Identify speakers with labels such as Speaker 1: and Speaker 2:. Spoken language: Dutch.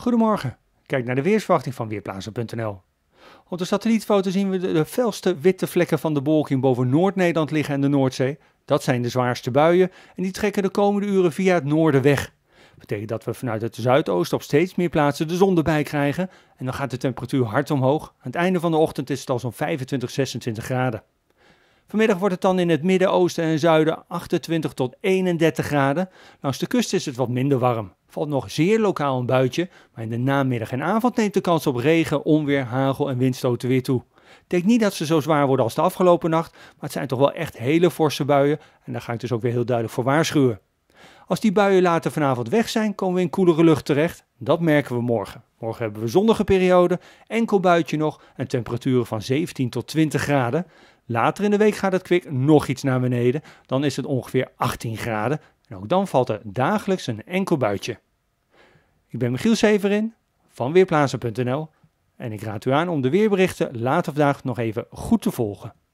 Speaker 1: Goedemorgen. Kijk naar de weersverwachting van Weerplaatsen.nl. Op de satellietfoto zien we de, felste witte vlekken van de bewolking boven Noord-Nederland liggen en de Noordzee. Dat zijn de zwaarste buien en die trekken de komende uren via het noorden weg. Dat betekent dat we vanuit het zuidoosten op steeds meer plaatsen de zon erbij krijgen en dan gaat de temperatuur hard omhoog. Aan het einde van de ochtend is het al zo'n 25, 26 graden. Vanmiddag wordt het dan in het Midden-Oosten en Zuiden 28 tot 31 graden. Langs de kust is het wat minder warm. Valt nog zeer lokaal een buitje, maar in de namiddag en avond neemt de kans op regen, onweer, hagel en windstoten weer toe. denk niet dat ze zo zwaar worden als de afgelopen nacht, maar het zijn toch wel echt hele forse buien en daar ga ik dus ook weer heel duidelijk voor waarschuwen. Als die buien later vanavond weg zijn, komen we in koelere lucht terecht. Dat merken we morgen. Morgen hebben we zonnige periode, enkel buitje nog en temperaturen van 17 tot 20 graden. Later in de week gaat het kwik nog iets naar beneden. Dan is het ongeveer 18 graden. En ook dan valt er dagelijks een enkel buitje. Ik ben Michiel Severin van Weerplaatsen.nl en ik raad u aan om de weerberichten later vandaag nog even goed te volgen.